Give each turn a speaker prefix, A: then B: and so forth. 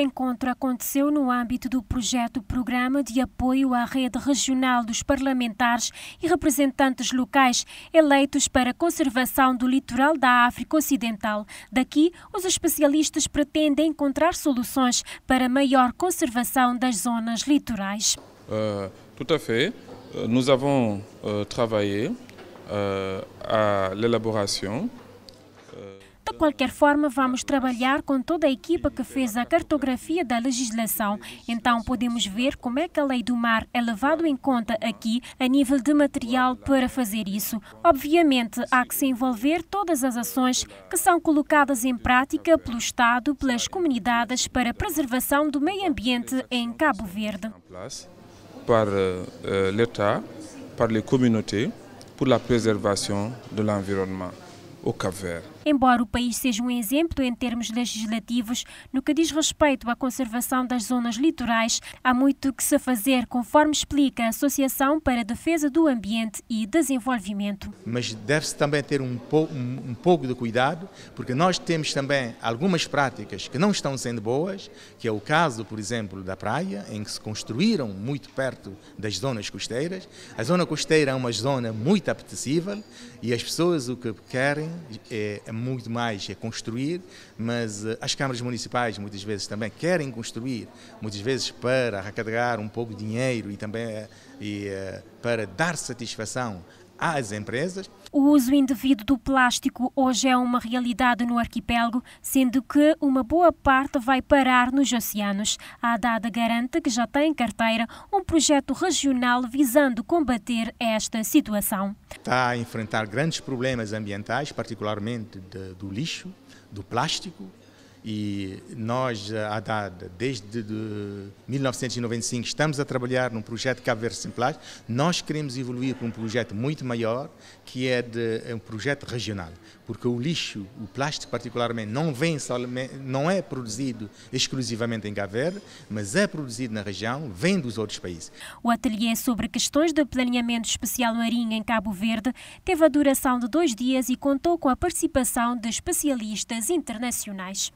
A: encontro aconteceu no âmbito do projeto Programa de Apoio à Rede Regional dos Parlamentares e Representantes Locais eleitos para a conservação do litoral da África Ocidental. Daqui, os especialistas pretendem encontrar soluções para maior conservação das zonas litorais.
B: Uh, tout à fait. Euh, nous avons uh, travaillé uh, à l'élaboration
A: euh, de qualquer forma, vamos trabalhar com toda a equipa que fez a cartografia da legislação. Então podemos ver como é que a lei do mar é levado em conta aqui a nível de material para fazer isso. Obviamente, há que se envolver todas as ações que são colocadas em prática pelo Estado, pelas comunidades para a preservação do meio ambiente em Cabo Verde.
B: Par eh, l'État, par les communautés, pour la préservation de ambiente au Cabo Verde
A: embora o país seja um exemplo em termos legislativos no que diz respeito à conservação das zonas litorais, há muito que se fazer, conforme explica a Associação para a Defesa do Ambiente e Desenvolvimento.
C: Mas deve-se também ter um pouco, um pouco de cuidado, porque nós temos também algumas práticas que não estão sendo boas, que é o caso, por exemplo, da praia, em que se construíram muito perto das zonas costeiras. A zona costeira é uma zona muito apetecível e as pessoas o que querem é muito mais é construir, mas eh, as câmaras municipais muitas vezes também querem construir, muitas vezes para arrecadar um pouco de dinheiro e também eh, e, eh, para dar satisfação às empresas.
A: O uso indevido do plástico hoje é uma realidade no arquipélago, sendo que uma boa parte vai parar nos oceanos. A Dada garante que já tem em carteira um projeto regional visando combater esta situação.
C: Está a enfrentar grandes problemas ambientais, particularmente de, do lixo, do plástico, e nós, a desde 1995, estamos a trabalhar num projeto Cabo Verde Simples. Nós queremos evoluir para um projeto muito maior, que é, de, é um projeto regional, porque o lixo, o plástico particularmente, não, vem só, não é produzido exclusivamente em Cabo Verde, mas é produzido na região, vem dos outros países.
A: O ateliê sobre questões de planeamento especial marinho em Cabo Verde teve a duração de dois dias e contou com a participação de especialistas internacionais.